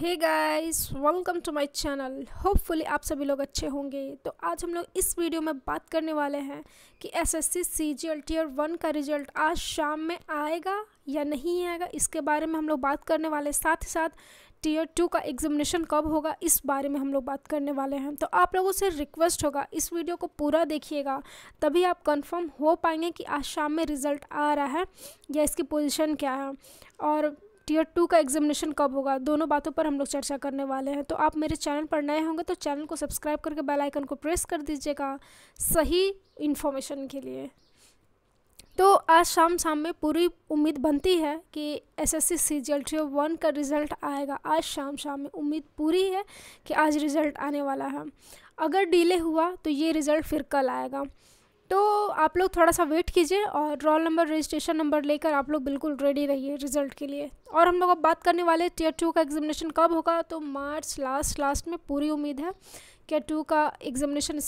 hey guys welcome to my channel hopefully आप सभी लोग अच्छे होंगे तो आज हम लोग इस वीडियो में बात करने वाले हैं कि एसएससी सीजीएल टीयर वन का रिजल्ट आज शाम में आएगा या नहीं आएगा इसके बारे में हम लोग बात करने वाले साथ ही साथ टीयर टू का एग्जामिनेशन कब होगा इस बारे में हम लोग बात करने वाले हैं तो आप लोगों से रिक्वेस्ट होगा इस वीडियो को पूरा देखिएगा तभी आप कंफर्म हो पाएंगे कि आज शाम में रिज़ल्ट आ रहा है या इसकी पोजीशन क्या है और टीयर टू का एग्जामिनेशन कब होगा दोनों बातों पर हम लोग चर्चा करने वाले हैं तो आप मेरे चैनल पर नए होंगे तो चैनल को सब्सक्राइब करके बेल आइकन को प्रेस कर दीजिएगा सही इन्फॉर्मेशन के लिए तो आज शाम शाम में पूरी उम्मीद बनती है कि S S C C G one का रिज़ल्ट आएगा आज शाम शाम में उम्मीद पूरी है कि आज रिज़ल्ट आने वाला है अगर डिले हुआ तो ये रिज़ल्ट फिर कल आएगा तो आप लोग थोड़ा सा वेट कीजिए और रोल नंबर रजिस्ट्रेशन नंबर लेकर आप लोग बिल्कुल रेडी रहिए रिजल्ट के लिए और हम लोग अब बात करने वाले टीयर टू का एग्जामिनेशन कब होगा तो मार्च लास्ट लास्ट में पूरी उम्मीद है कि टू का एग्जामिनेशन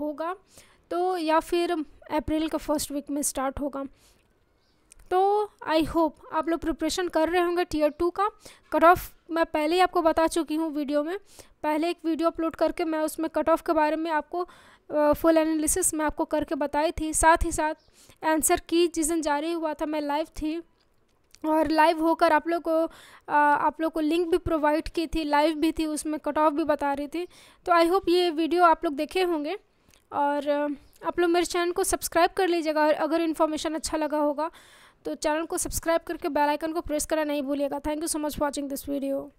होगा तो या फिर अप्रैल का फर्स्ट वीक में स्टार्ट होगा तो आई होप आप लोग प्रिपरेशन कर रहे होंगे टीयर टू का कट ऑफ मैं पहले ही आपको बता चुकी हूँ वीडियो में पहले एक वीडियो अपलोड करके मैं उसमें कट ऑफ के बारे में आपको फुल एनालिसिस मैं आपको करके बताई थी साथ ही साथ आंसर की जिस दिन जारी हुआ था मैं लाइव थी और लाइव होकर आप लोग को आप लोग को लिंक भी प्रोवाइड की थी लाइव भी थी उसमें कट ऑफ भी बता रही थी तो आई होप ये वीडियो आप लोग देखे होंगे और आप लोग मेरे चैनल को सब्सक्राइब कर लीजिएगा अगर इन्फॉर्मेशन अच्छा लगा होगा तो चैनल को सब्सक्राइब करके बेल आइकन को प्रेस करना नहीं भूलिएगा thank you so much watching this video